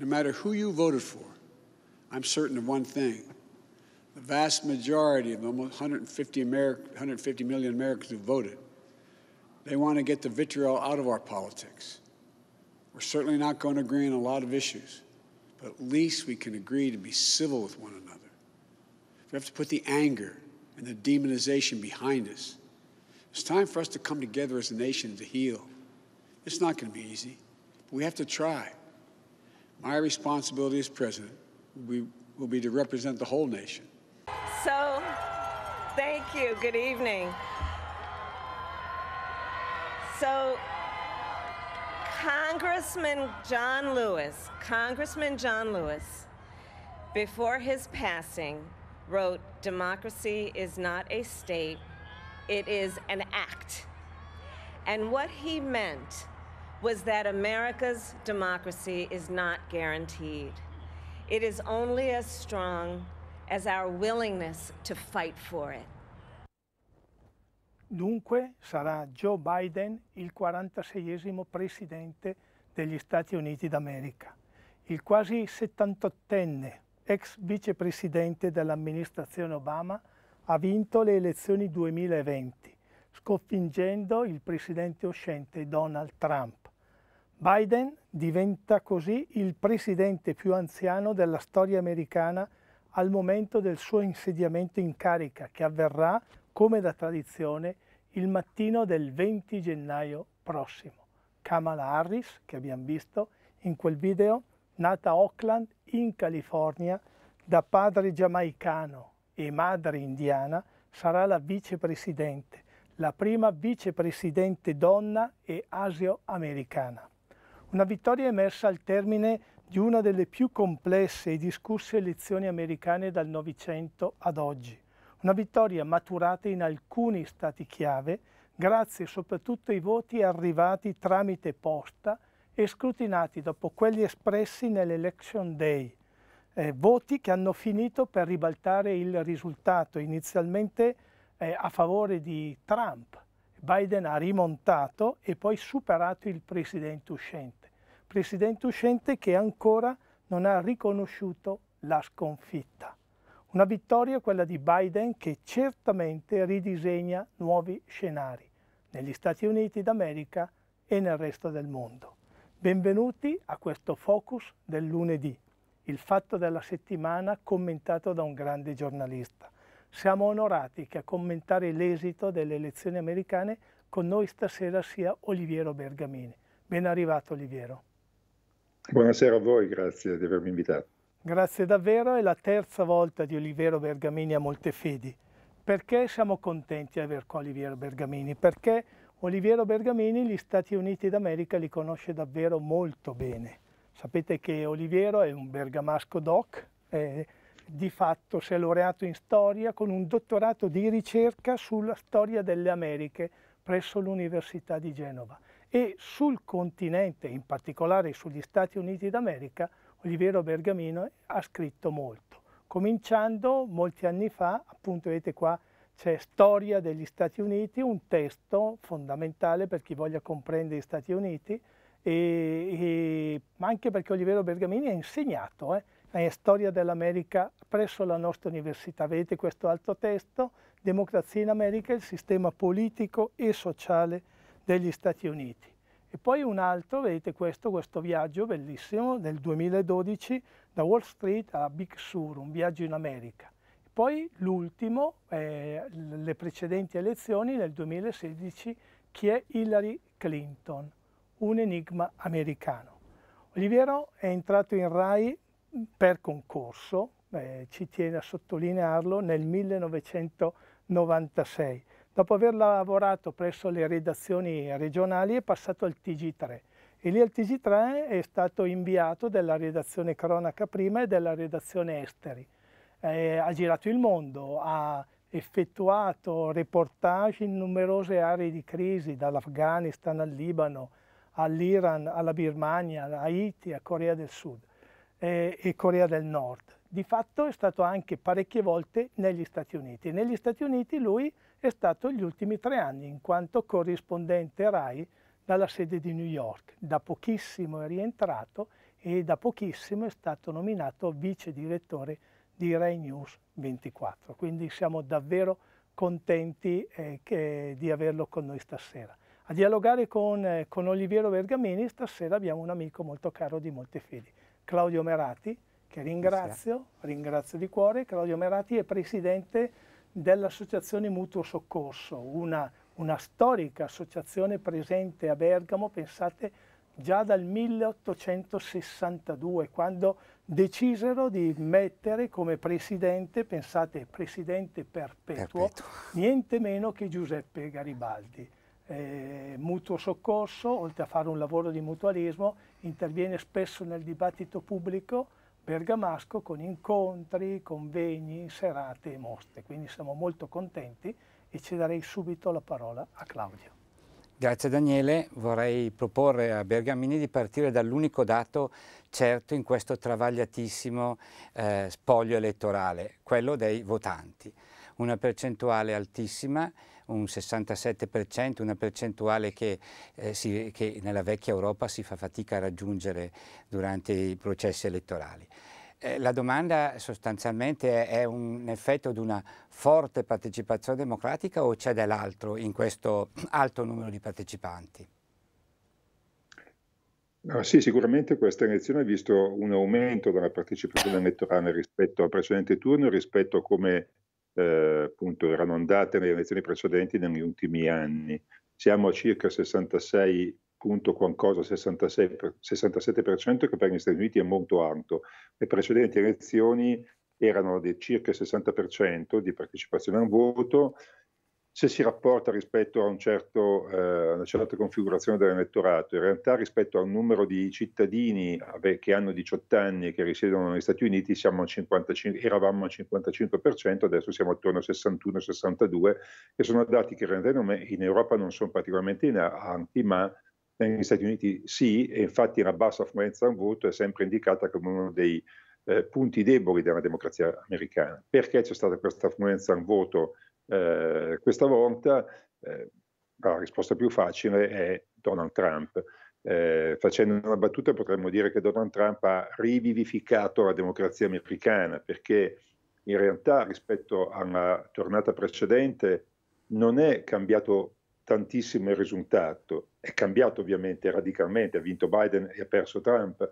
no matter who you voted for, I'm certain of one thing. The vast majority of almost 150, Ameri 150 million Americans who voted, they want to get the vitriol out of our politics. We're certainly not going to agree on a lot of issues, but at least we can agree to be civil with one another. We have to put the anger and the demonization behind us. It's time for us to come together as a nation to heal. It's not going to be easy, but we have to try. My responsibility as president will be to represent the whole nation. So, thank you. Good evening. So, Congressman John Lewis, Congressman John Lewis, before his passing, wrote Democracy is not a state, it is an act. And what he meant was that America's democracy is not guaranteed. It is only as strong as our willingness to fight for it. Dunque sarà Joe Biden il 46esimo presidente degli Stati Uniti d'America. Il quasi 78enne ex vicepresidente dell'amministrazione Obama ha vinto le elezioni 2020, sconfiggendo il presidente uscente Donald Trump. Biden diventa così il presidente più anziano della storia americana al momento del suo insediamento in carica, che avverrà, come da tradizione, il mattino del 20 gennaio prossimo. Kamala Harris, che abbiamo visto in quel video, nata a Oakland, in California, da padre giamaicano e madre indiana, sarà la vicepresidente, la prima vicepresidente donna e asio-americana. Una vittoria emersa al termine di una delle più complesse e discusse elezioni americane dal Novecento ad oggi. Una vittoria maturata in alcuni stati chiave grazie soprattutto ai voti arrivati tramite posta e scrutinati dopo quelli espressi nell'Election Day. Eh, voti che hanno finito per ribaltare il risultato inizialmente eh, a favore di Trump. Biden ha rimontato e poi superato il presidente uscente presidente uscente che ancora non ha riconosciuto la sconfitta. Una vittoria quella di Biden che certamente ridisegna nuovi scenari negli Stati Uniti d'America e nel resto del mondo. Benvenuti a questo focus del lunedì, il fatto della settimana commentato da un grande giornalista. Siamo onorati che a commentare l'esito delle elezioni americane con noi stasera sia Oliviero Bergamini. Ben arrivato Oliviero. Buonasera a voi, grazie di avermi invitato. Grazie davvero, è la terza volta di Olivero Bergamini a Moltefedi. Perché siamo contenti di aver qua Oliviero Bergamini? Perché Oliviero Bergamini gli Stati Uniti d'America li conosce davvero molto bene. Sapete che Oliviero è un bergamasco doc, eh, di fatto si è laureato in storia con un dottorato di ricerca sulla storia delle Americhe presso l'Università di Genova e sul continente, in particolare sugli Stati Uniti d'America, Oliviero Bergamino ha scritto molto, cominciando molti anni fa, appunto vedete qua c'è Storia degli Stati Uniti, un testo fondamentale per chi voglia comprendere gli Stati Uniti, e, e, ma anche perché Oliviero Bergamini ha insegnato, eh, è Storia dell'America presso la nostra università. Vedete questo altro testo, Democrazia in America, il sistema politico e sociale degli Stati Uniti. E poi un altro, vedete questo, questo viaggio bellissimo del 2012 da Wall Street a Big Sur, un viaggio in America. E poi l'ultimo, eh, le precedenti elezioni nel 2016, chi è Hillary Clinton, un enigma americano. Oliviero è entrato in RAI per concorso, eh, ci tiene a sottolinearlo, nel 1996 Dopo aver lavorato presso le redazioni regionali è passato al TG3 e lì al TG3 è stato inviato della redazione cronaca prima e della redazione esteri. Eh, ha girato il mondo, ha effettuato reportage in numerose aree di crisi, dall'Afghanistan al Libano, all'Iran, alla Birmania, a Haiti, a Corea del Sud eh, e Corea del Nord. Di fatto è stato anche parecchie volte negli Stati Uniti. Negli Stati Uniti lui è stato gli ultimi tre anni in quanto corrispondente RAI dalla sede di New York. Da pochissimo è rientrato e da pochissimo è stato nominato vice direttore di Rai News 24. Quindi siamo davvero contenti eh, che, di averlo con noi stasera. A dialogare con, eh, con Oliviero Bergamini stasera abbiamo un amico molto caro di Moltefedi, Claudio Merati, che ringrazio, ringrazio di cuore. Claudio Merati è presidente dell'Associazione Mutuo Soccorso, una, una storica associazione presente a Bergamo, pensate già dal 1862, quando decisero di mettere come presidente, pensate, presidente perpetuo, perpetuo. niente meno che Giuseppe Garibaldi. Eh, mutuo soccorso, oltre a fare un lavoro di mutualismo, interviene spesso nel dibattito pubblico Bergamasco con incontri, convegni, serate e mostre. Quindi siamo molto contenti e cederei subito la parola a Claudio. Grazie Daniele, vorrei proporre a Bergamini di partire dall'unico dato certo in questo travagliatissimo eh, spoglio elettorale, quello dei votanti. Una percentuale altissima un 67%, una percentuale che, eh, si, che nella vecchia Europa si fa fatica a raggiungere durante i processi elettorali eh, la domanda sostanzialmente è, un effetto di una forte partecipazione democratica o c'è dell'altro in questo alto numero di partecipanti? No, sì, sicuramente questa elezione ha visto un aumento della partecipazione elettorale rispetto al precedente turno, rispetto a come eh, appunto erano andate nelle elezioni precedenti negli ultimi anni. Siamo a circa 66 punto qualcosa, 66, 67% che per gli Stati Uniti è molto alto. Le precedenti elezioni erano di circa il 60% di partecipazione al voto se si rapporta rispetto a un certo, eh, una certa configurazione dell'elettorato, in realtà rispetto al numero di cittadini che hanno 18 anni e che risiedono negli Stati Uniti siamo al 55, eravamo al 55%, adesso siamo attorno al 61-62, che sono dati che rendono in Europa non sono particolarmente in avanti, ma negli Stati Uniti sì, e infatti la bassa affluenza al voto è sempre indicata come uno dei eh, punti deboli della democrazia americana. Perché c'è stata questa affluenza al voto? Eh, questa volta eh, la risposta più facile è Donald Trump. Eh, facendo una battuta potremmo dire che Donald Trump ha rivivificato la democrazia americana perché in realtà rispetto alla tornata precedente non è cambiato tantissimo il risultato, è cambiato ovviamente radicalmente, ha vinto Biden e ha perso Trump,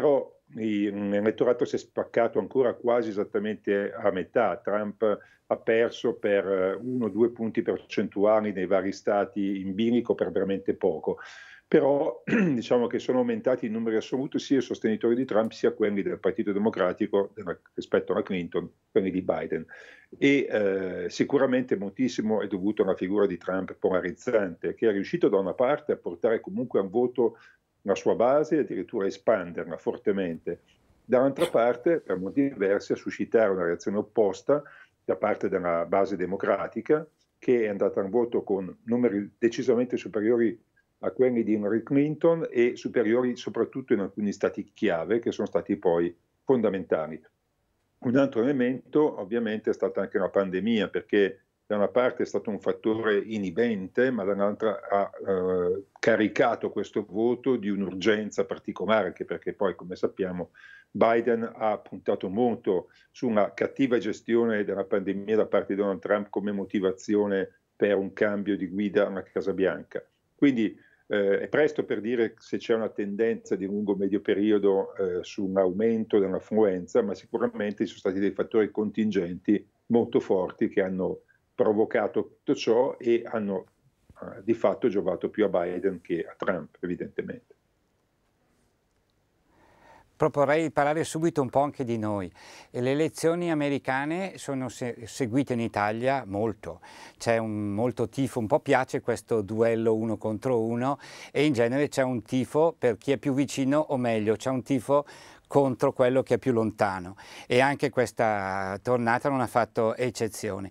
però l'elettorato si è spaccato ancora quasi esattamente a metà. Trump ha perso per eh, uno o due punti percentuali nei vari stati in bilico per veramente poco. Però diciamo che sono aumentati in numeri assoluti sia i sostenitori di Trump sia quelli del Partito Democratico rispetto alla Clinton, quelli di Biden. E eh, sicuramente moltissimo è dovuto alla figura di Trump polarizzante, che è riuscito da una parte a portare comunque a un voto la sua base e addirittura espanderla fortemente. Dall'altra parte, per molti versi, a suscitare una reazione opposta da parte della base democratica, che è andata al voto con numeri decisamente superiori a quelli di Hillary Clinton e superiori soprattutto in alcuni stati chiave che sono stati poi fondamentali. Un altro elemento ovviamente è stata anche la pandemia perché da una parte è stato un fattore inibente, ma dall'altra ha eh, caricato questo voto di un'urgenza particolare, anche perché poi, come sappiamo, Biden ha puntato molto su una cattiva gestione della pandemia da parte di Donald Trump come motivazione per un cambio di guida a una Casa Bianca. Quindi eh, è presto per dire se c'è una tendenza di lungo-medio periodo eh, su un aumento dell'affluenza, ma sicuramente ci sono stati dei fattori contingenti molto forti che hanno provocato tutto ciò e hanno eh, di fatto giovato più a Biden che a Trump, evidentemente. Proporrei di parlare subito un po' anche di noi. Le elezioni americane sono se seguite in Italia molto, c'è molto tifo, un po' piace questo duello uno contro uno e in genere c'è un tifo per chi è più vicino o meglio, c'è un tifo contro quello che è più lontano e anche questa tornata non ha fatto eccezione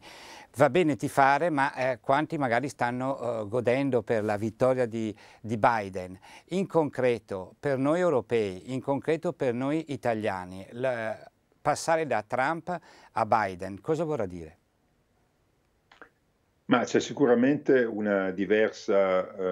va bene tifare, ma eh, quanti magari stanno eh, godendo per la vittoria di, di, Biden. In concreto, per noi europei, in concreto per noi italiani, la, passare da Trump a Biden, cosa vorrà dire? Ma c'è sicuramente un diverso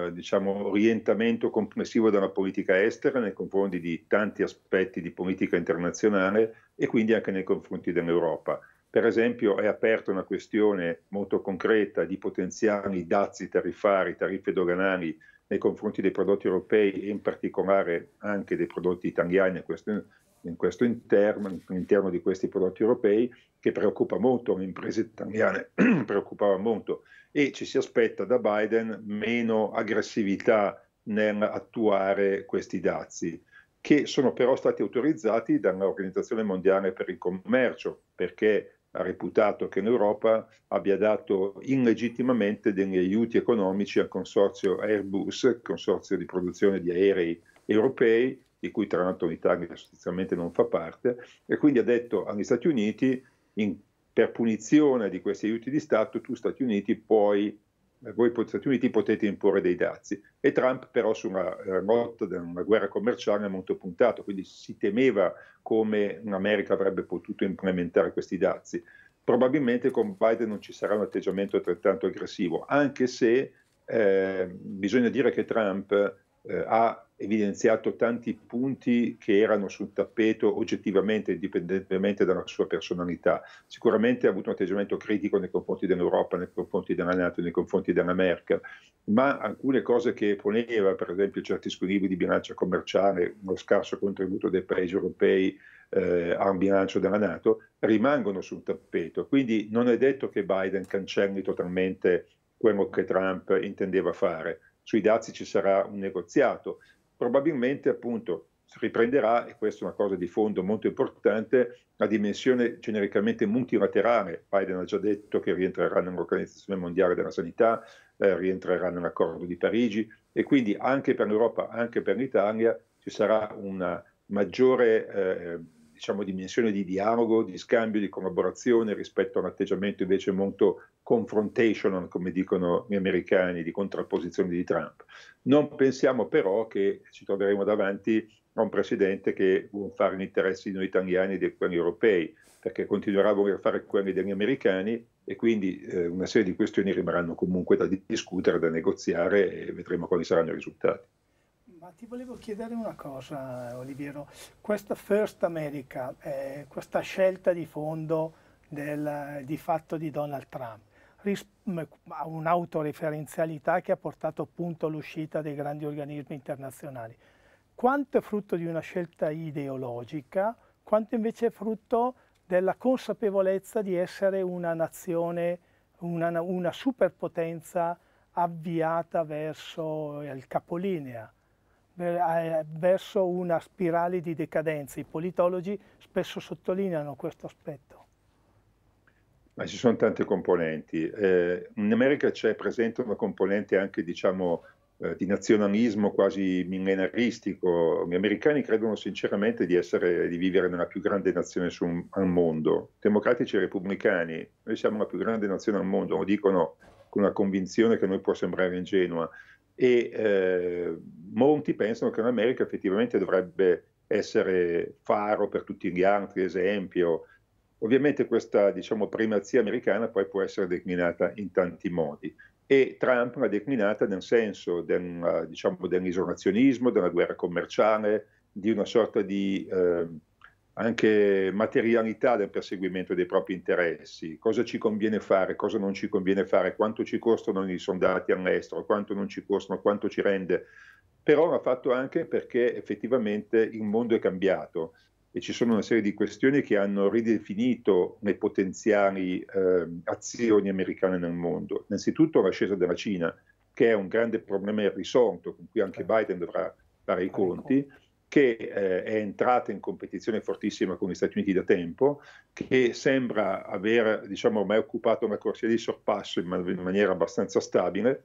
eh, diciamo, orientamento complessivo della politica estera nei confronti di tanti aspetti di politica internazionale e quindi anche nei confronti dell'Europa. Per esempio è aperta una questione molto concreta di potenziali dazi tariffari, tariffe doganali nei confronti dei prodotti europei e in particolare anche dei prodotti italiani in questo, in questo interno, all'interno di questi prodotti europei che preoccupa molto le imprese italiane, preoccupava molto e ci si aspetta da Biden meno aggressività nell'attuare questi dazi che sono però stati autorizzati dall'Organizzazione Mondiale per il Commercio, perché ha reputato che in Europa abbia dato illegittimamente degli aiuti economici al consorzio Airbus, consorzio di produzione di aerei europei, di cui tra l'altro l'Italia sostanzialmente non fa parte, e quindi ha detto agli Stati Uniti, in, per punizione di questi aiuti di Stato, tu Stati Uniti puoi eh, voi Stati Uniti potete imporre dei dazi. E Trump però su una rotta eh, di una guerra commerciale è molto puntato, quindi si temeva come un'America avrebbe potuto implementare questi dazi. Probabilmente con Biden non ci sarà un atteggiamento altrettanto aggressivo, anche se eh, bisogna dire che Trump eh, ha evidenziato tanti punti che erano sul tappeto oggettivamente, indipendentemente dalla sua personalità. Sicuramente ha avuto un atteggiamento critico nei confronti dell'Europa, nei confronti della Nato, nei confronti della Merkel, ma alcune cose che poneva, per esempio certi squilibri di bilancia commerciale, uno scarso contributo dei paesi europei eh, a un bilancio della Nato, rimangono sul tappeto. Quindi non è detto che Biden cancelli totalmente quello che Trump intendeva fare. Sui dazi ci sarà un negoziato, probabilmente appunto riprenderà, e questa è una cosa di fondo molto importante, la dimensione genericamente multilaterale. Biden ha già detto che rientrerà nell'Organizzazione Mondiale della Sanità, eh, rientrerà nell'accordo di Parigi e quindi anche per l'Europa, anche per l'Italia ci sarà una maggiore... Eh, diciamo, dimensione di dialogo, di scambio, di collaborazione rispetto a un atteggiamento invece molto confrontational, come dicono gli americani, di contrapposizione di Trump. Non pensiamo però che ci troveremo davanti a un presidente che vuole fare gli interessi di noi italiani e di quelli europei, perché continuerà a voler fare quelli degli americani e quindi eh, una serie di questioni rimarranno comunque da discutere, da negoziare e vedremo quali saranno i risultati ti volevo chiedere una cosa, Oliviero. Questa First America, eh, questa scelta di fondo del, di fatto di Donald Trump, ha un'autoreferenzialità che ha portato appunto all'uscita dei grandi organismi internazionali. Quanto è frutto di una scelta ideologica, quanto invece è frutto della consapevolezza di essere una nazione, una, una superpotenza avviata verso eh, il capolinea. Eh, verso una spirale di decadenza. I politologi spesso sottolineano questo aspetto. Ma ci sono tante componenti. Eh, in America c'è presente una componente anche, diciamo, eh, di nazionalismo quasi millenaristico. Gli americani credono sinceramente di, essere, di vivere nella più grande nazione un, al mondo. Democratici e repubblicani, noi siamo la più grande nazione al mondo, lo dicono con una convinzione che a noi può sembrare ingenua e eh, molti pensano che l'America effettivamente dovrebbe essere faro per tutti gli altri, esempio. Ovviamente questa diciamo, primazia americana poi può essere declinata in tanti modi e Trump l'ha declinata nel senso del, diciamo, dell'isolazionismo, della guerra commerciale, di una sorta di... Eh, anche materialità del perseguimento dei propri interessi, cosa ci conviene fare, cosa non ci conviene fare, quanto ci costano i soldati all'estero, quanto non ci costano, quanto ci rende. Però l'ha fatto anche perché effettivamente il mondo è cambiato e ci sono una serie di questioni che hanno ridefinito le potenziali eh, azioni americane nel mondo. Innanzitutto l'ascesa della Cina, che è un grande problema irrisolto con cui anche certo. Biden dovrà fare i conti che eh, è entrata in competizione fortissima con gli Stati Uniti da tempo, che sembra aver diciamo, ormai occupato una corsia di sorpasso in, man- in maniera abbastanza stabile,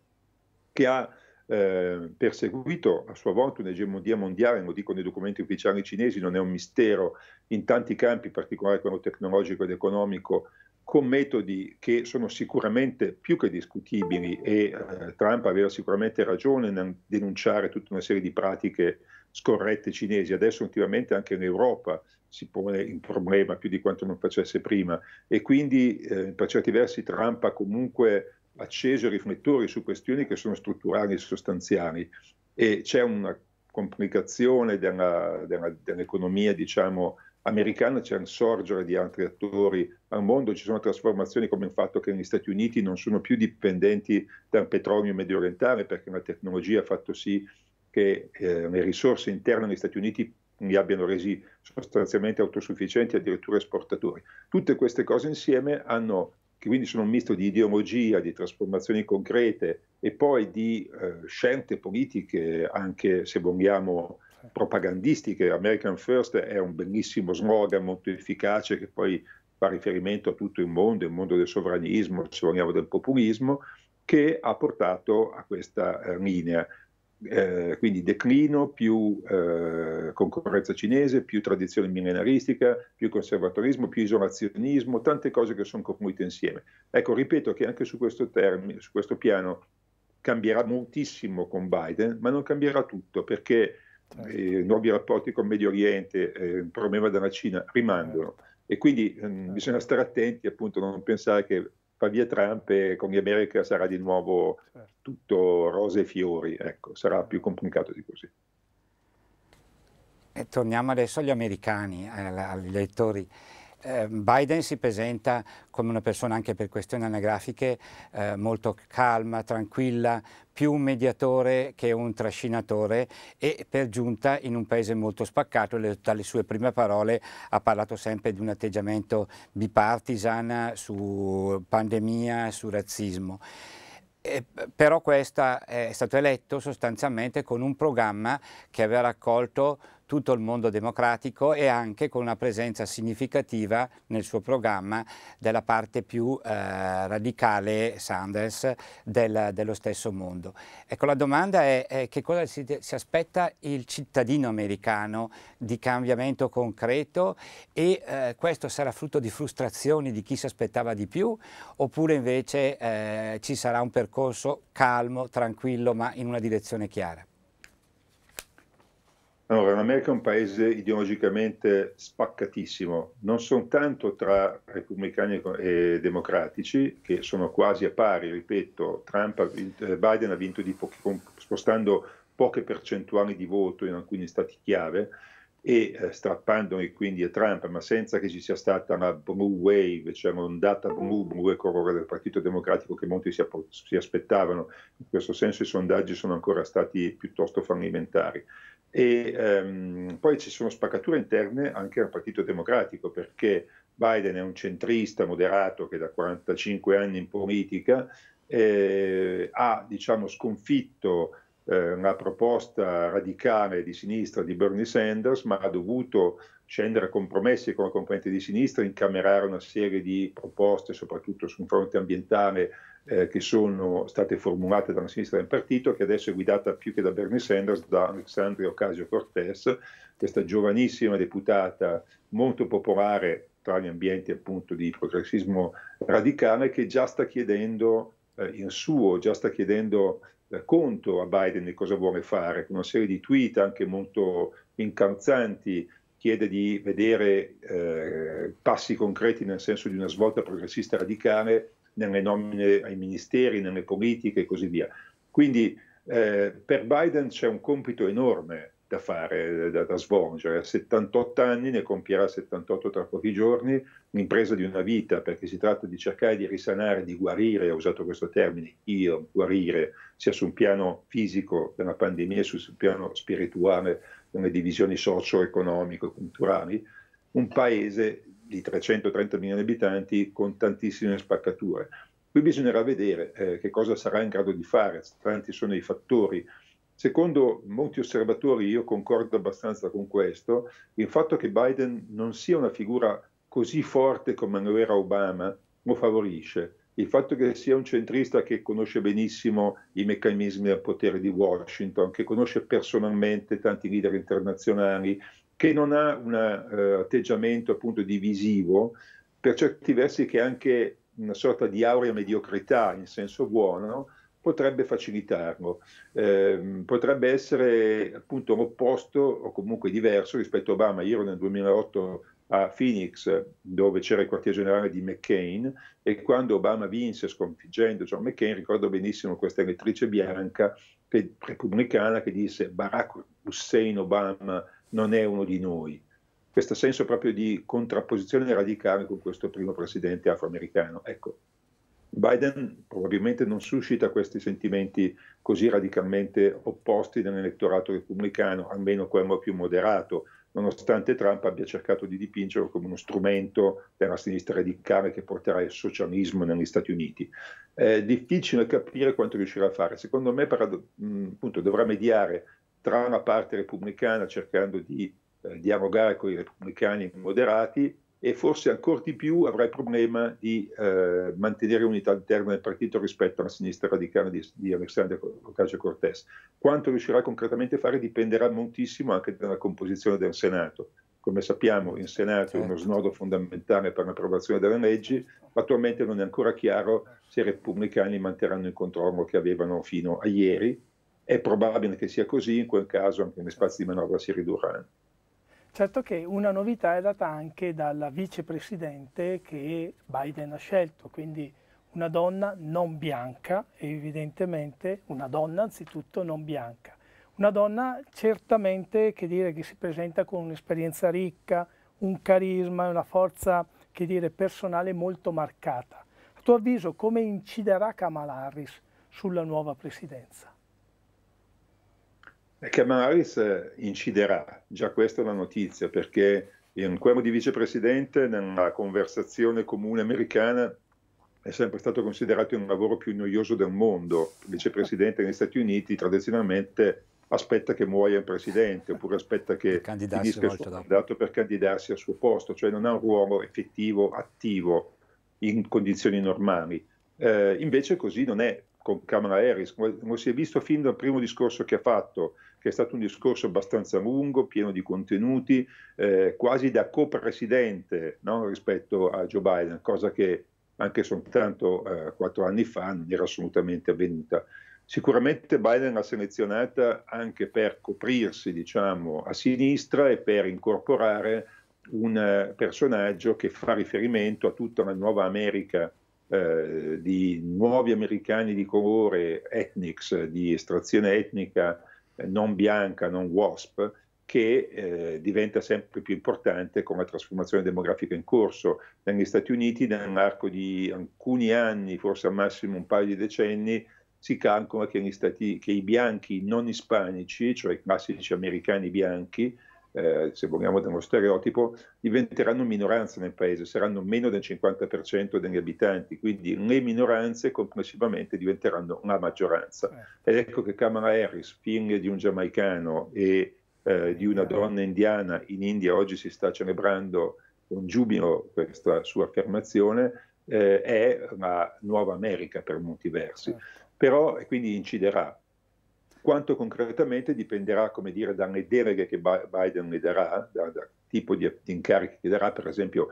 che ha eh, perseguito a sua volta un'egemonia mondiale, lo dicono i documenti ufficiali cinesi, non è un mistero, in tanti campi, in particolare quello tecnologico ed economico, con metodi che sono sicuramente più che discutibili e eh, Trump aveva sicuramente ragione nel denunciare tutta una serie di pratiche scorrette cinesi. Adesso ultimamente anche in Europa si pone in problema più di quanto non facesse prima e quindi eh, per certi versi Trump ha comunque acceso i riflettori su questioni che sono strutturali e sostanziali e c'è una complicazione della, della, dell'economia, diciamo, americana c'è un sorgere di altri attori al mondo, ci sono trasformazioni come il fatto che negli Stati Uniti non sono più dipendenti dal petrolio medio orientale perché la tecnologia ha fatto sì che eh, le risorse interne negli Stati Uniti li abbiano resi sostanzialmente autosufficienti, addirittura esportatori. Tutte queste cose insieme hanno, che quindi sono un misto di ideologia, di trasformazioni concrete e poi di eh, scelte politiche anche, se vogliamo, propagandistiche. American First è un bellissimo slogan molto efficace che poi fa riferimento a tutto il mondo, il mondo del sovranismo, se vogliamo del populismo, che ha portato a questa eh, linea. Eh, quindi declino, più eh, concorrenza cinese, più tradizione millenaristica, più conservatorismo, più isolazionismo, tante cose che sono confluite insieme. Ecco, ripeto che anche su questo, termine, su questo piano cambierà moltissimo con Biden, ma non cambierà tutto perché i certo. eh, nuovi rapporti con Medio Oriente, il eh, problema della Cina rimangono. Certo. E quindi mh, mm, certo. bisogna stare attenti, appunto, non pensare che fa via Trump e con gli America sarà di nuovo tutto rose e fiori, ecco, sarà più complicato di così. E torniamo adesso agli americani, agli elettori. Ehm, Biden si presenta come una persona anche per questioni anagrafiche eh, molto calma, tranquilla, più un mediatore che un trascinatore e per giunta in un paese molto spaccato, le, dalle sue prime parole ha parlato sempre di un atteggiamento bipartisan su pandemia, su razzismo. Eh, però questo è stato eletto sostanzialmente con un programma che aveva raccolto tutto il mondo democratico e anche con una presenza significativa nel suo programma della parte più eh, radicale Sanders del, dello stesso mondo. Ecco, la domanda è, è che cosa si, si, aspetta il cittadino americano di cambiamento concreto e eh, questo sarà frutto di frustrazioni di chi si aspettava di più oppure invece eh, ci sarà un percorso calmo, tranquillo ma in una direzione chiara? Allora, l'America è un paese ideologicamente spaccatissimo, non soltanto tra repubblicani e democratici, che sono quasi a pari, ripeto, Trump eh, Biden ha vinto pochi, spostando poche percentuali di voto in alcuni stati chiave e eh, strappandoli quindi a Trump, ma senza che ci sia stata una blue wave, cioè un'ondata blu, blu e colore del Partito Democratico che molti si, si aspettavano. In questo senso i sondaggi sono ancora stati piuttosto fallimentari. E ehm, poi ci sono spaccature interne anche al Partito Democratico, perché Biden è un centrista moderato che da 45 anni in politica eh, ha diciamo, sconfitto eh, la proposta radicale di sinistra di Bernie Sanders, ma ha dovuto scendere a compromessi con la componente di sinistra, incamerare una serie di proposte, soprattutto sul fronte ambientale, eh, che sono state formulate dalla sinistra del partito, che adesso è guidata più che da Bernie Sanders, da Alexandria Ocasio Cortez, questa giovanissima deputata molto popolare tra gli ambienti appunto di progressismo radicale, che già sta chiedendo eh, in suo, già sta chiedendo eh, conto a Biden di cosa vuole fare, con una serie di tweet anche molto incalzanti chiede di vedere eh, passi concreti nel senso di una svolta progressista radicale nelle nomine ai ministeri, nelle politiche e così via. Quindi eh, per Biden c'è un compito enorme da fare, da, da, svolgere. A 78 anni, ne compierà 78 tra pochi giorni, l'impresa di una vita, perché si tratta di cercare di risanare, di guarire, ho usato questo termine, io, guarire, sia sul piano fisico della pandemia, sia sul piano spirituale, nelle divisioni socio-economiche, culturali, un paese di 330 milioni di abitanti con tantissime spaccature. Qui bisognerà vedere eh, che cosa sarà in grado di fare, tanti sono i fattori. Secondo molti osservatori, io concordo abbastanza con questo, il fatto che Biden non sia una figura così forte come lo era Obama lo favorisce. Il fatto che sia un centrista che conosce benissimo i meccanismi al potere di Washington, che conosce personalmente tanti leader internazionali, che non ha un uh, atteggiamento appunto divisivo, per certi versi che anche una sorta di aurea mediocrità in senso buono potrebbe facilitarlo, eh, potrebbe essere appunto l'opposto o comunque diverso rispetto a Obama. Io ero nel 2008 a Phoenix dove c'era il quartier generale di McCain e quando Obama vinse sconfiggendo John McCain ricordo benissimo questa elettrice bianca che, repubblicana che disse Barack Hussein Obama non è uno di noi. Questo senso proprio di contrapposizione radicale con questo primo presidente afroamericano. Ecco, Biden probabilmente non suscita questi sentimenti così radicalmente opposti nell'elettorato repubblicano, almeno quello più moderato, nonostante Trump abbia cercato di dipingerlo come uno strumento della sinistra radicale che porterà il socialismo negli Stati Uniti. È difficile capire quanto riuscirà a fare. Secondo me, però, appunto, dovrà mediare tra una parte repubblicana cercando di eh, dialogare con i repubblicani moderati e forse ancora di più avrà il problema di eh, mantenere unità interna del partito rispetto alla sinistra radicale di, di Alexander Ocasio-Cortez. Quanto riuscirà concretamente a fare dipenderà moltissimo anche dalla composizione del Senato. Come sappiamo in Senato è uno certo. snodo fondamentale per l'approvazione delle leggi, ma attualmente non è ancora chiaro se i repubblicani manterranno il controllo che avevano fino a ieri è probabile che sia così, in quel caso anche gli spazi di manovra si ridurranno. Certo che una novità è data anche dalla vicepresidente che Biden ha scelto, quindi una donna non bianca, evidentemente una donna anzitutto non bianca. Una donna certamente che, dire, che si presenta con un'esperienza ricca, un carisma, una forza dire, personale molto marcata. A tuo avviso come inciderà Kamala Harris sulla nuova presidenza? Camararis eh, inciderà, già questa è una notizia, perché in quello di vicepresidente nella conversazione comune americana è sempre stato considerato il lavoro più noioso del mondo. Il vicepresidente negli Stati Uniti tradizionalmente aspetta che muoia il presidente oppure aspetta che finisca il suo mandato per candidarsi al suo posto, cioè non ha un ruolo effettivo, attivo in condizioni normali. Eh, invece così non è con Kamala Harris, lo si è visto fin dal primo discorso che ha fatto che è stato un discorso abbastanza lungo, pieno di contenuti, eh, quasi da co-presidente no? rispetto a Joe Biden, cosa che anche soltanto eh, quattro anni fa non era assolutamente avvenuta. Sicuramente Biden l'ha selezionata anche per coprirsi diciamo, a sinistra e per incorporare un eh, personaggio che fa riferimento a tutta una nuova America eh, di nuovi americani di colore, ethnics, di estrazione etnica non bianca, non WASP, che eh, diventa sempre più importante con la trasformazione demografica in corso. Negli Stati Uniti, nell'arco di alcuni anni, forse al massimo un paio di decenni, si calcola che, stati, che i bianchi non ispanici, cioè i classici americani bianchi, eh, se vogliamo da uno stereotipo, diventeranno minoranze nel paese, saranno meno del 50% degli abitanti, quindi le minoranze complessivamente diventeranno la maggioranza. Certo. Ed ecco che Kamala Harris, figlia di un giamaicano e eh, di una donna indiana, in India oggi si sta celebrando con giubilo questa sua affermazione, eh, è la nuova America per molti versi, certo. però e quindi inciderà quanto concretamente dipenderà, come dire, dalle deleghe che Biden le darà, dal da tipo di, di incarichi che darà, per esempio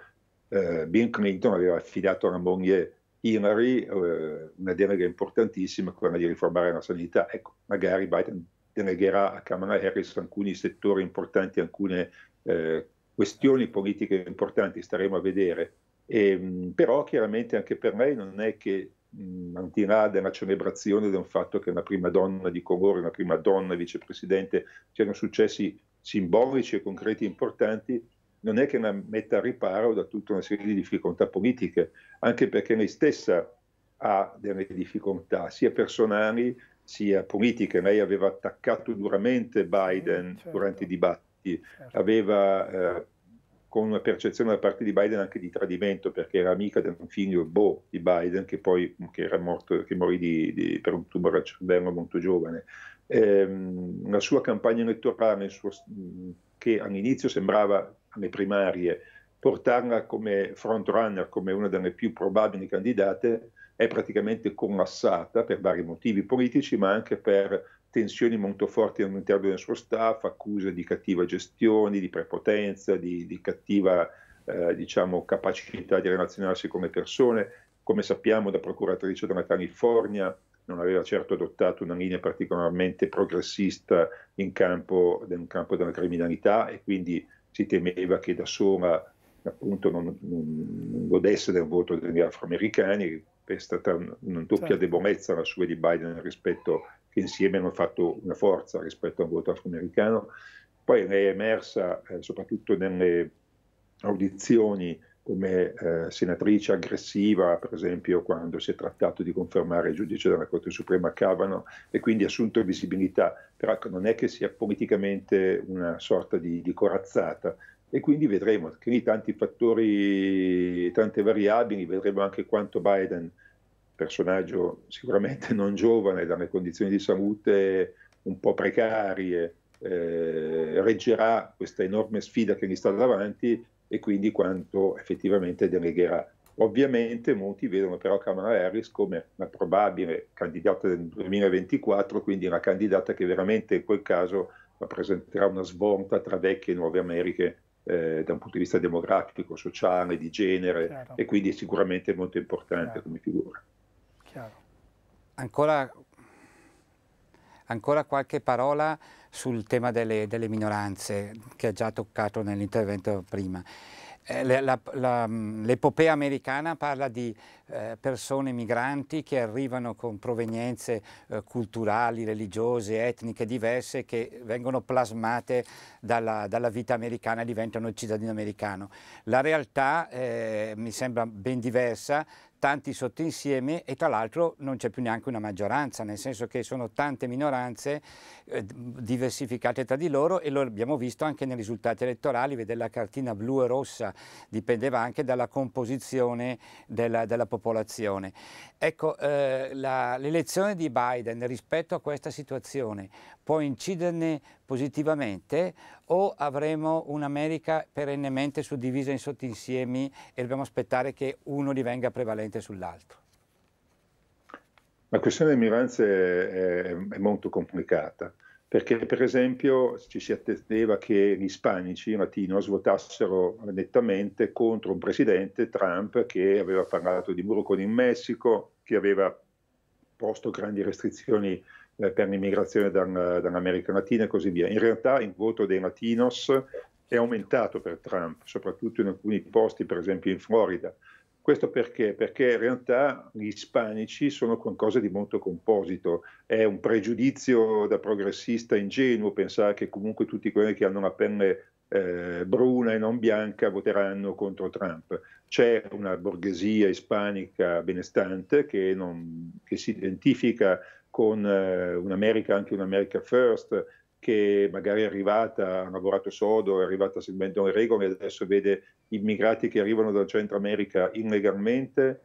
eh, Bill Clinton aveva affidato alla moglie Hillary eh, una delega importantissima, quella di riformare la sanità, ecco, magari Biden delegherà a Kamala Harris alcuni settori importanti, alcune eh, questioni politiche importanti, staremo a vedere. E, ehm, però chiaramente anche per lei non è che Mm, al di là della celebrazione del fatto che una prima donna di Comore, una prima donna vicepresidente, c'erano successi simbolici e concreti importanti, non è che la metta a riparo da tutta una serie di difficoltà politiche, anche perché lei stessa ha delle difficoltà, sia personali sia politiche. Lei aveva attaccato duramente Biden certo. durante i dibattiti, certo. aveva eh, con una percezione da parte di Biden anche di tradimento, perché era amica del figlio Bo di Biden, che poi che era morto, che morì di, di, per un tumore al cervello molto giovane. Ehm, la sua campagna elettorale, suo, mm, che all'inizio sembrava alle primarie portarla come front runner, come una delle più probabili candidate, è praticamente collassata per vari motivi politici, ma anche per tensioni molto forti all'interno del suo staff, accuse di cattiva gestione, di prepotenza, di, di cattiva eh, diciamo, capacità di relazionarsi come persone. Come sappiamo da procuratrice della California non aveva certo adottato una linea particolarmente progressista in campo, nel campo della criminalità e quindi si temeva che da sola appunto non, non godesse del voto degli afroamericani, è stata una doppia certo. debolezza la sua di Biden rispetto che insieme hanno fatto una forza rispetto al voto afroamericano. Poi lei è emersa eh, soprattutto nelle audizioni come eh, senatrice aggressiva, per esempio quando si è trattato di confermare il giudice della Corte Suprema Cavano e quindi ha assunto visibilità, peraltro non è che sia politicamente una sorta di, di corazzata e quindi vedremo, quindi tanti fattori, tante variabili, vedremo anche quanto Biden personaggio sicuramente non giovane, dalle condizioni di salute un po' precarie, eh, reggerà questa enorme sfida che gli sta davanti e quindi quanto effettivamente delegherà. Ovviamente molti vedono però Kamala Harris come la probabile candidata del 2024, quindi una candidata che veramente in quel caso rappresenterà una svolta tra vecchie e nuove Americhe eh, da un punto di vista demografico, sociale, di genere certo. e quindi è sicuramente molto importante certo. come figura ancora, ancora, qualche parola sul tema delle, delle minoranze che ha già toccato nell'intervento prima. Eh, l'epopea americana parla di eh, persone migranti che arrivano con provenienze eh, culturali, religiose, etniche diverse che vengono plasmate dalla, dalla, vita americana e diventano il cittadino americano. La realtà eh, mi sembra ben diversa, tanti sotto insieme e tra l'altro non c'è più neanche una maggioranza, nel senso che sono tante minoranze eh, diversificate tra di loro e lo abbiamo visto anche nei risultati elettorali, vedere la cartina blu e rossa dipendeva anche dalla composizione della, della popolazione popolazione. Ecco, eh, l'elezione di Biden rispetto a questa situazione può inciderne positivamente o avremo un'America perennemente suddivisa in sottoinsiemi e dobbiamo aspettare che uno divenga prevalente sull'altro? La questione delle minoranze è, è, molto complicata perché per esempio ci si attendeva che gli ispanici i latinos votassero nettamente contro un presidente Trump che aveva parlato di muro con il Messico, che aveva posto grandi restrizioni eh, per l'immigrazione dall'America Latina e così via. In realtà il voto dei latinos è aumentato per Trump, soprattutto in alcuni posti, per esempio in Florida, questo perché? Perché in realtà gli ispanici sono qualcosa di molto composito. È un pregiudizio da progressista ingenuo pensare che comunque tutti quelli che hanno la pelle eh, bruna e non bianca voteranno contro Trump. C'è una borghesia ispanica benestante che, non, che si identifica con eh, un'America, anche un'America First, che magari è arrivata, ha lavorato sodo, è arrivata seguendo le regole, adesso vede immigrati che arrivano dal Centro America illegalmente,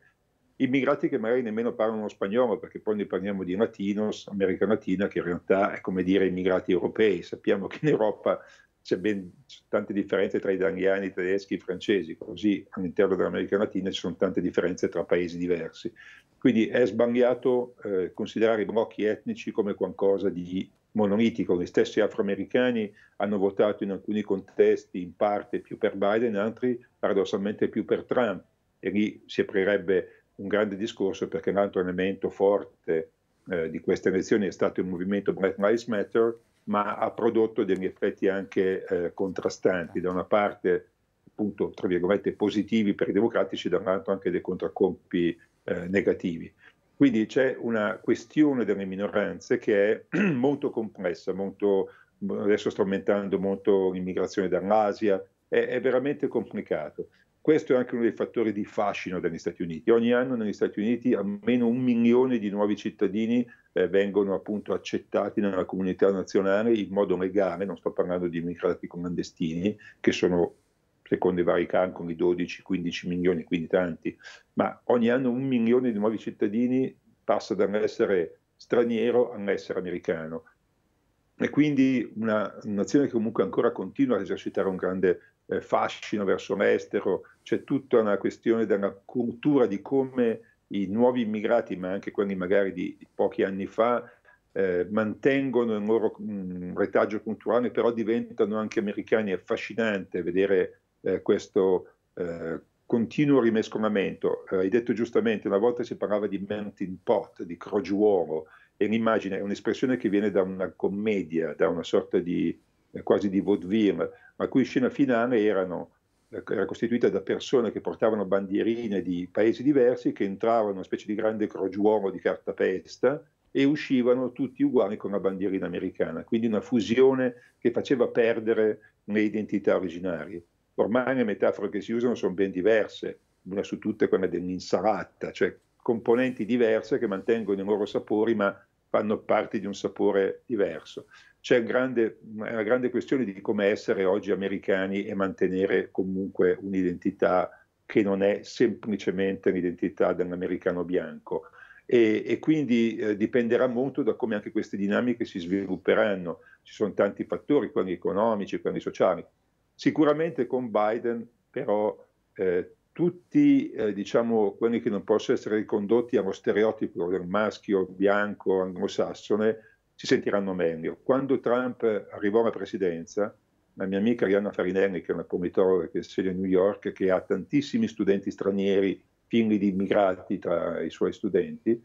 immigrati che magari nemmeno parlano spagnolo, perché poi ne parliamo di latinos, America Latina, che in realtà è come dire immigrati europei. Sappiamo che in Europa c'è ben tante differenze tra italiani, tedeschi, francesi, così all'interno dell'America Latina ci sono tante differenze tra paesi diversi. Quindi è sbagliato eh, considerare i blocchi etnici come qualcosa di monolitico, gli stessi afroamericani hanno votato in alcuni contesti in parte più per Biden, in altri paradossalmente più per Trump e lì si aprirebbe un grande discorso perché un altro elemento forte eh, di queste elezioni è stato il movimento Black Lives Matter, ma ha prodotto degli effetti anche eh, contrastanti, da una parte appunto tra virgolette positivi per i democratici, dall'altro anche dei contraccolpi eh, negativi. Quindi c'è una questione delle minoranze che è molto complessa, molto, adesso sto aumentando molto l'immigrazione dall'Asia, è, è veramente complicato. Questo è anche uno dei fattori di fascino degli Stati Uniti. Ogni anno negli Stati Uniti almeno un milione di nuovi cittadini eh, vengono appunto accettati nella comunità nazionale in modo legale, non sto parlando di immigrati clandestini, che sono secondo i vari calcoli 12-15 milioni, quindi tanti, ma ogni anno un milione di nuovi cittadini passa dall'essere straniero all'essere americano. E quindi una, nazione che comunque ancora continua ad esercitare un grande eh, fascino verso l'estero, c'è tutta una questione della cultura di come i nuovi immigrati, ma anche quelli magari di, pochi anni fa, eh, mantengono il loro mh, mm, retaggio culturale, però diventano anche americani. È affascinante vedere eh, questo eh, continuo rimescolamento. Eh, hai detto giustamente, una volta si parlava di melting pot, di crogiuolo, è un'immagine, è un'espressione che viene da una commedia, da una sorta di eh, quasi di vaudeville, la cui scena finale erano, eh, era costituita da persone che portavano bandierine di paesi diversi, che entravano in una specie di grande crogiuolo di cartapesta e uscivano tutti uguali con la bandierina americana, quindi una fusione che faceva perdere le identità originarie ormai le metafore che si usano sono ben diverse, una su tutte quella dell'insalata, cioè componenti diverse che mantengono i loro sapori ma fanno parte di un sapore diverso. C'è grande, una grande questione di come essere oggi americani e mantenere comunque un'identità che non è semplicemente l'identità dell'americano bianco. E, e quindi eh, dipenderà molto da come anche queste dinamiche si svilupperanno. Ci sono tanti fattori, quelli economici, quelli sociali, Sicuramente con Biden però eh, tutti eh, diciamo, quelli che non possono essere ricondotti allo stereotipo del maschio bianco anglosassone si sentiranno meglio. Quando Trump arrivò alla presidenza, la mia amica Rihanna Farinelli, che è una politologa che insegna a New York, che ha tantissimi studenti stranieri, figli di immigrati tra i suoi studenti,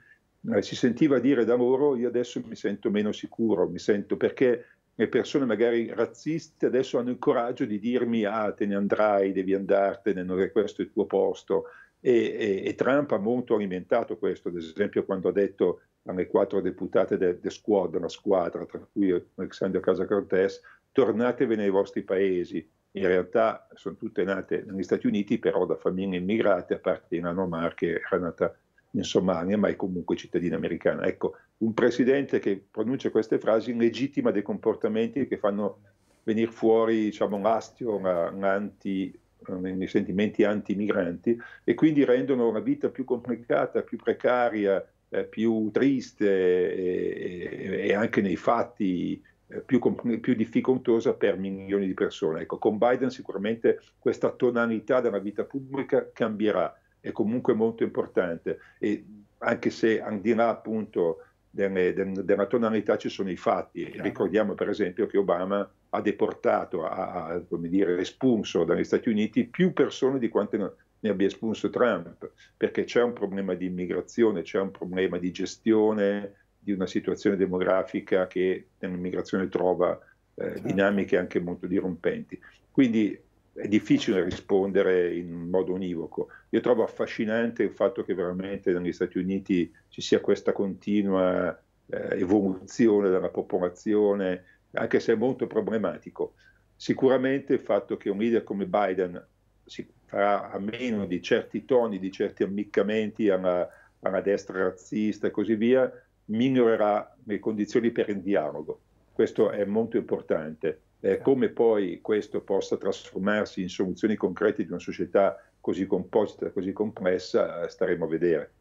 eh, si sentiva dire da loro io adesso mi sento meno sicuro, mi sento perché le persone magari razziste adesso hanno il coraggio di dirmi ah te ne andrai, devi andartene, non è questo il tuo posto. E, e, e Trump ha molto alimentato questo, ad esempio quando ha detto alle quattro deputate della de squad, squadra, tra cui Alexandria Casacortes, tornatevi nei vostri paesi. In realtà sono tutte nate negli Stati Uniti, però da famiglie immigrate, a parte in Anomarche, era nata in Somalia, ma è comunque cittadina americana. Ecco, un presidente che pronuncia queste frasi legittima dei comportamenti che fanno venire fuori diciamo, l'astio, la, l'anti, eh, i sentimenti anti-migranti e quindi rendono la vita più complicata, più precaria, eh, più triste e, e, anche nei fatti eh, più, più, difficoltosa per milioni di persone. Ecco, con Biden sicuramente questa tonalità della vita pubblica cambierà è comunque molto importante e anche se al di là appunto delle, della tonalità ci sono i fatti. Chiaro. Ricordiamo per esempio che Obama ha deportato, ha, ha dire, espulso dagli Stati Uniti più persone di quante ne abbia espulso Trump, perché c'è un problema di immigrazione, c'è un problema di gestione di una situazione demografica che nell'immigrazione trova eh, certo. dinamiche anche molto dirompenti. Quindi è difficile rispondere in modo univoco. Io trovo affascinante il fatto che veramente negli Stati Uniti ci sia questa continua eh, evoluzione della popolazione, anche se è molto problematico. Sicuramente il fatto che un leader come Biden si farà a meno di certi toni, di certi ammiccamenti alla, alla destra razzista e così via, migliorerà le condizioni per il dialogo. Questo è molto importante eh, certo. come poi questo possa trasformarsi in soluzioni concrete di una società così composita, così complessa, eh, staremo a vedere.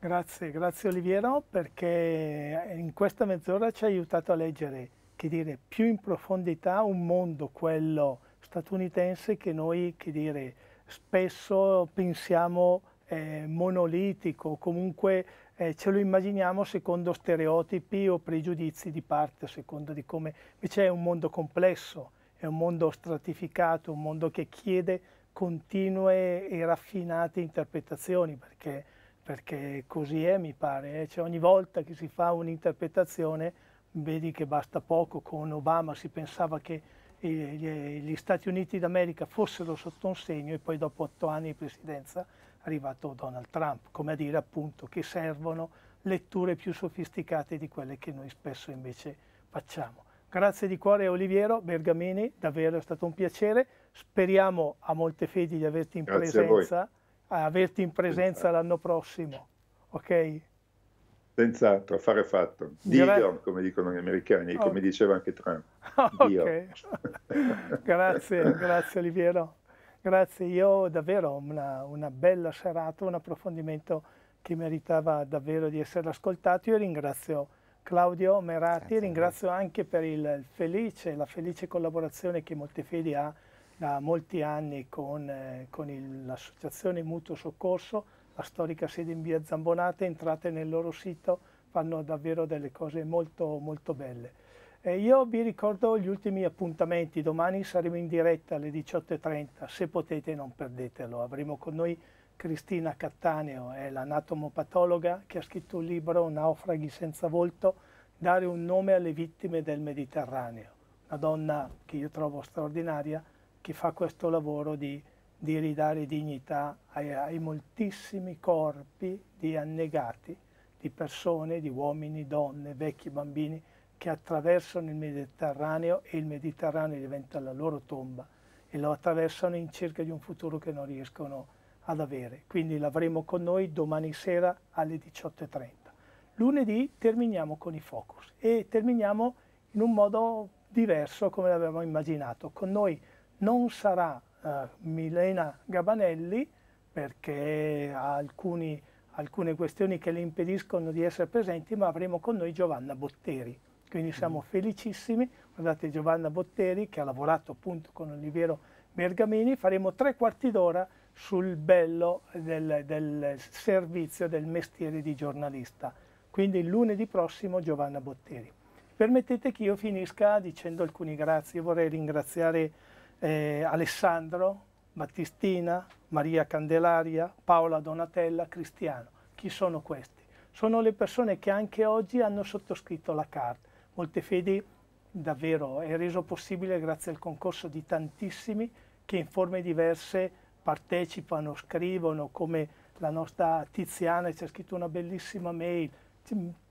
Grazie, grazie Oliviero perché in questa mezz'ora ci ha aiutato a leggere, che dire, più in profondità un mondo, quello statunitense, che noi, che dire, spesso pensiamo eh, monolitico, comunque eh, ce lo immaginiamo secondo stereotipi o pregiudizi di parte, secondo di come invece è un mondo complesso, è un mondo stratificato, un mondo che chiede continue e raffinate interpretazioni, perché, perché così è mi pare, eh. cioè, ogni volta che si fa un'interpretazione vedi che basta poco, con Obama si pensava che eh, gli Stati Uniti d'America fossero sotto un segno e poi dopo otto anni di presidenza arrivato Donald Trump, come a dire appunto che servono letture più sofisticate di quelle che noi spesso invece facciamo. Grazie di cuore Oliviero Bergamini, davvero è stato un piacere. Speriamo a molte fedi di averti in Grazie presenza, averti in presenza l'anno prossimo. Ok? Senz'altro, affare fatto. Dio, Gra- come dicono gli americani, oh. come diceva anche Trump. Dio. grazie, grazie Oliviero. Grazie, io davvero una, una bella serata, un approfondimento che meritava davvero di essere ascoltato. Io ringrazio Claudio Merati, Grazie ringrazio anche per il felice, la felice collaborazione che Montefedi ha da molti anni con, eh, con l'associazione Mutuo Soccorso, la storica sede in via Zambonata, entrate nel loro sito, fanno davvero delle cose molto molto belle. Eh, io vi ricordo gli ultimi appuntamenti, domani saremo in diretta alle 18.30, se potete non perdetelo, avremo con noi Cristina Cattaneo, è l'anatomopatologa che ha scritto un libro, Naufraghi senza volto, dare un nome alle vittime del Mediterraneo, una donna che io trovo straordinaria, che fa questo lavoro di, di ridare dignità ai, ai moltissimi corpi di annegati, di persone, di uomini, donne, vecchi, bambini, che attraversano il Mediterraneo e il Mediterraneo diventa la loro tomba e lo attraversano in cerca di un futuro che non riescono ad avere. Quindi l'avremo con noi domani sera alle 18.30. Lunedì terminiamo con i focus e terminiamo in un modo diverso come l'avevamo immaginato. Con noi non sarà uh, Milena Gabanelli perché ha alcuni, alcune questioni che le impediscono di essere presenti, ma avremo con noi Giovanna Botteri, quindi siamo felicissimi. Guardate Giovanna Botteri che ha lavorato appunto con Oliviero Bergamini, faremo tre quarti d'ora sul bello del, del servizio, del mestiere di giornalista. Quindi lunedì prossimo Giovanna Botteri. Permettete che io finisca dicendo alcuni grazie. Io vorrei ringraziare eh, Alessandro, Battistina, Maria Candelaria, Paola Donatella, Cristiano. Chi sono questi? Sono le persone che anche oggi hanno sottoscritto la carta Molte Fedi davvero è reso possibile grazie al concorso di tantissimi che in forme diverse partecipano, scrivono, come la nostra Tiziana ci ha scritto una bellissima mail.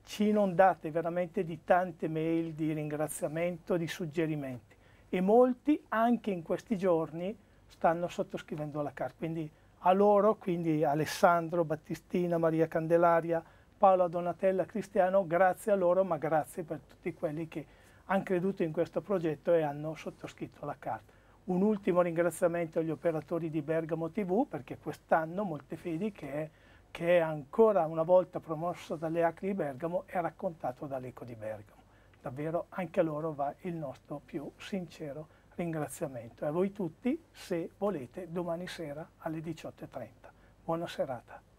Ci inondate veramente di tante mail di ringraziamento, di suggerimenti e molti anche in questi giorni stanno sottoscrivendo la carta. Quindi a loro, quindi Alessandro, Battistina, Maria Candelaria, Paola Donatella Cristiano, grazie a loro, ma grazie per tutti quelli che hanno creduto in questo progetto e hanno sottoscritto la carta. Un ultimo ringraziamento agli operatori di Bergamo TV perché quest'anno Moltefedi, che è, che è ancora una volta promosso dalle ACRI di Bergamo, è raccontato dall'Eco di Bergamo. Davvero anche a loro va il nostro più sincero ringraziamento. E a voi tutti, se volete, domani sera alle 18.30. Buona serata.